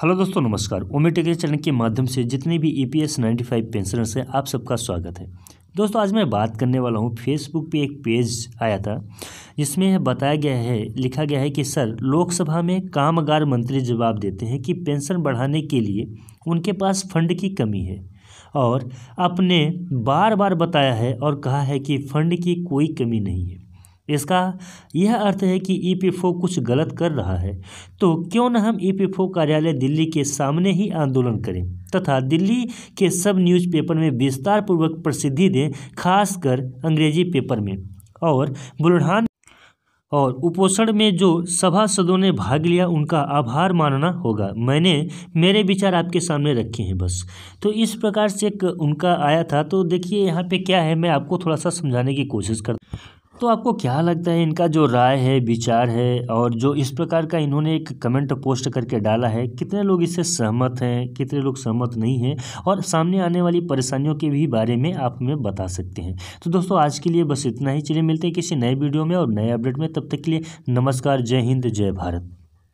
hello दोस्तों नमस्कार ओमी टेकरी channel के माध्यम से जितने भी E P S ninety five pensioners हैं आप सबका स्वागत है दोस्तों आज मैं बात करने वाला हूँ फेसबुक पे एक पेज आया था जिसमें बताया गया है लिखा गया है कि सर लोकसभा में कामगार मंत्री जवाब देते हैं कि पेंशन बढ़ाने के लिए उनके पास फंड की कमी है और आपने बार बार बताया है और कहा है कि फ़ंड की कोई कमी नहीं है इसका यह अर्थ है कि ईपीएफओ e कुछ गलत कर रहा है तो क्यों न हम ईपीएफओ e कार्यालय दिल्ली के सामने ही आंदोलन करें तथा दिल्ली के सब न्यूज़पेपर में विस्तारपूर्वक प्रसिद्धि दें खासकर अंग्रेजी पेपर में और बुलढान और उपोषण में जो सभा सदों ने भाग लिया उनका आभार मानना होगा मैंने मेरे विचार आपके सामने रखे हैं बस तो इस प्रकार से उनका आया था तो देखिए यहाँ पे क्या है मैं आपको थोड़ा सा समझाने की कोशिश कर तो आपको क्या लगता है इनका जो राय है विचार है और जो इस प्रकार का इन्होंने एक कमेंट पोस्ट करके डाला है कितने लोग इससे सहमत हैं कितने लोग सहमत नहीं हैं और सामने आने वाली परेशानियों के भी बारे में आप हमें बता सकते हैं तो दोस्तों आज के लिए बस इतना ही चलिए मिलते हैं किसी नए वीडियो में और नए अपडेट में तब तक के लिए नमस्कार जय हिंद जय भारत